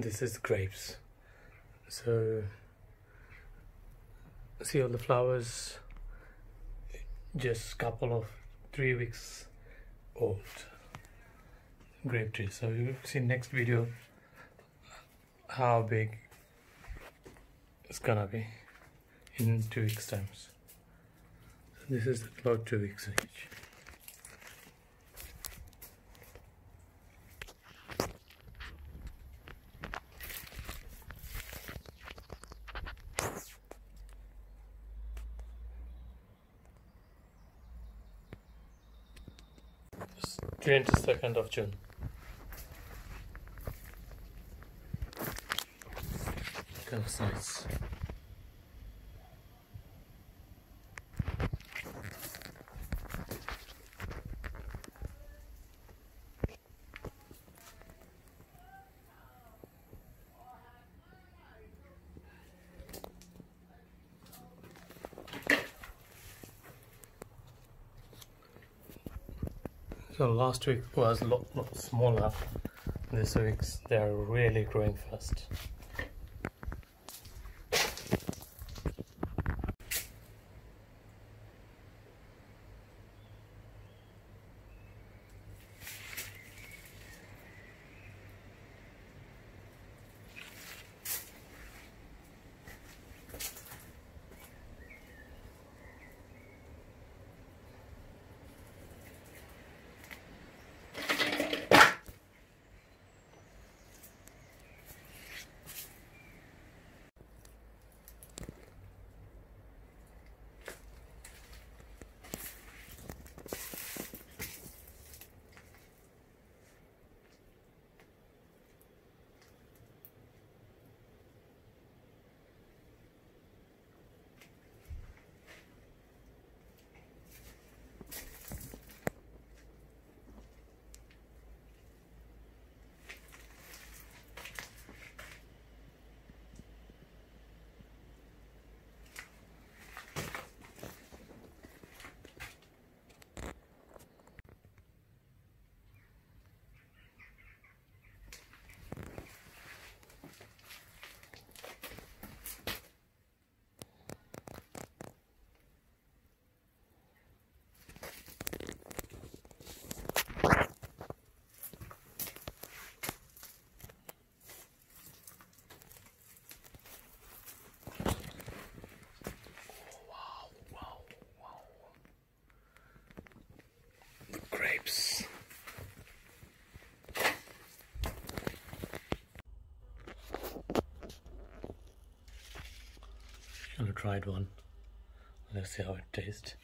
this is grapes so see all the flowers just couple of three weeks old grape tree so you'll see next video how big it's gonna be in two weeks times so this is about two weeks age 22nd of June. Girl sites. So last week was a lot, lot smaller. This week they are really growing fast. never tried one. Let's see how it tastes.